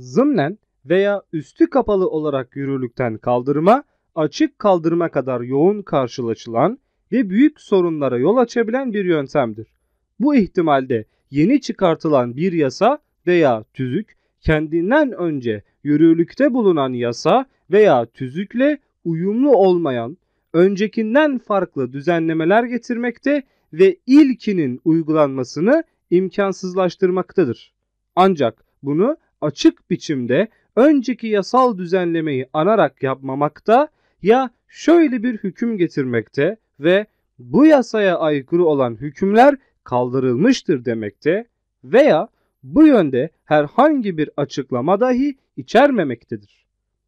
zımnen veya üstü kapalı olarak yürürlükten kaldırma, açık kaldırma kadar yoğun karşılaşılan ve büyük sorunlara yol açabilen bir yöntemdir. Bu ihtimalde yeni çıkartılan bir yasa veya tüzük kendinden önce yürürlükte bulunan yasa veya tüzükle uyumlu olmayan, öncekinden farklı düzenlemeler getirmekte ve ilkinin uygulanmasını imkansızlaştırmaktadır. Ancak bunu açık biçimde önceki yasal düzenlemeyi anarak yapmamakta ya şöyle bir hüküm getirmekte ve bu yasaya aykırı olan hükümler kaldırılmıştır demekte veya bu yönde herhangi bir açıklama dahi içermemektedir.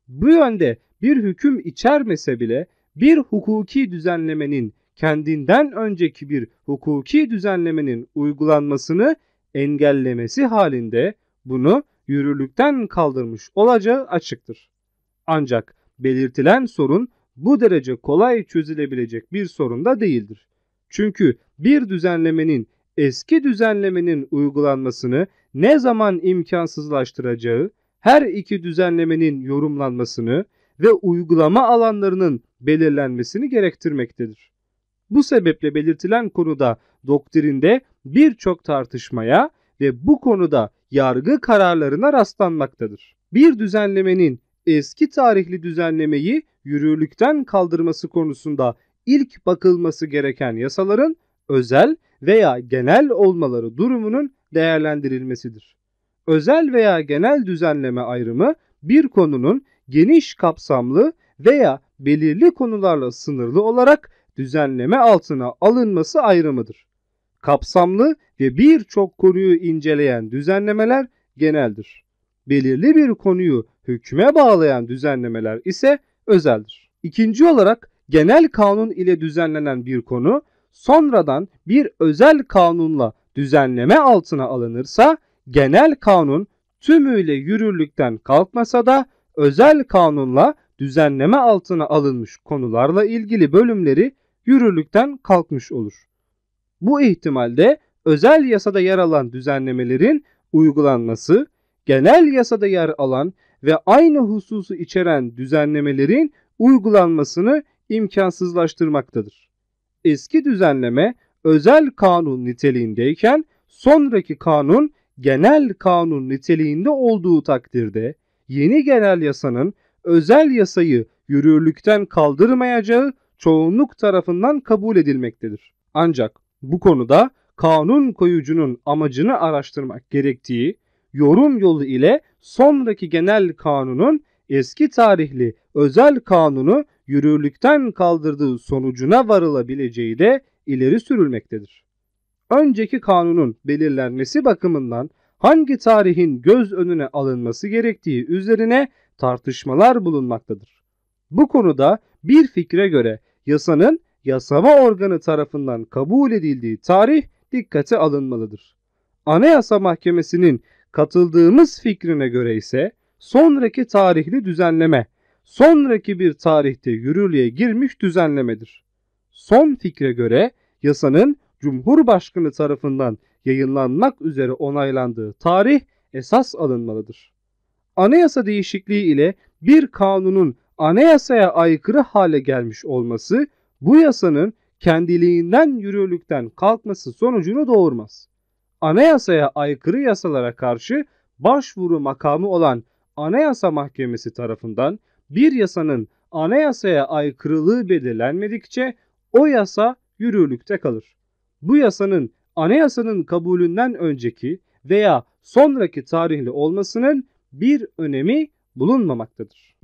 Bu yönde bir hüküm içermese bile bir hukuki düzenlemenin kendinden önceki bir hukuki düzenlemenin uygulanmasını engellemesi halinde bunu yürürlükten kaldırmış olacağı açıktır. Ancak belirtilen sorun bu derece kolay çözülebilecek bir sorun da değildir. Çünkü bir düzenlemenin eski düzenlemenin uygulanmasını ne zaman imkansızlaştıracağı, her iki düzenlemenin yorumlanmasını ve uygulama alanlarının belirlenmesini gerektirmektedir. Bu sebeple belirtilen konuda doktrinde birçok tartışmaya ve bu konuda yargı kararlarına rastlanmaktadır. Bir düzenlemenin eski tarihli düzenlemeyi yürürlükten kaldırması konusunda ilk bakılması gereken yasaların özel veya genel olmaları durumunun değerlendirilmesidir. Özel veya genel düzenleme ayrımı bir konunun geniş kapsamlı veya belirli konularla sınırlı olarak düzenleme altına alınması ayrımıdır kapsamlı ve birçok konuyu inceleyen düzenlemeler geneldir. Belirli bir konuyu hükme bağlayan düzenlemeler ise özeldir. İkinci olarak genel kanun ile düzenlenen bir konu sonradan bir özel kanunla düzenleme altına alınırsa genel kanun tümüyle yürürlükten kalkmasa da özel kanunla düzenleme altına alınmış konularla ilgili bölümleri yürürlükten kalkmış olur. Bu ihtimalde özel yasada yer alan düzenlemelerin uygulanması, genel yasada yer alan ve aynı hususu içeren düzenlemelerin uygulanmasını imkansızlaştırmaktadır. Eski düzenleme özel kanun niteliğindeyken sonraki kanun genel kanun niteliğinde olduğu takdirde yeni genel yasanın özel yasayı yürürlükten kaldırmayacağı çoğunluk tarafından kabul edilmektedir. Ancak bu konuda kanun koyucunun amacını araştırmak gerektiği yorum yolu ile sonraki genel kanunun eski tarihli özel kanunu yürürlükten kaldırdığı sonucuna varılabileceği de ileri sürülmektedir. Önceki kanunun belirlenmesi bakımından hangi tarihin göz önüne alınması gerektiği üzerine tartışmalar bulunmaktadır. Bu konuda bir fikre göre yasanın yasama organı tarafından kabul edildiği tarih dikkate alınmalıdır. Anayasa Mahkemesi'nin katıldığımız fikrine göre ise sonraki tarihli düzenleme, sonraki bir tarihte yürürlüğe girmiş düzenlemedir. Son fikre göre yasanın Cumhurbaşkanı tarafından yayınlanmak üzere onaylandığı tarih esas alınmalıdır. Anayasa değişikliği ile bir kanunun anayasaya aykırı hale gelmiş olması bu yasanın kendiliğinden yürürlükten kalkması sonucunu doğurmaz. Anayasaya aykırı yasalara karşı başvuru makamı olan Anayasa Mahkemesi tarafından bir yasanın anayasaya aykırılığı belirlenmedikçe o yasa yürürlükte kalır. Bu yasanın anayasanın kabulünden önceki veya sonraki tarihli olmasının bir önemi bulunmamaktadır.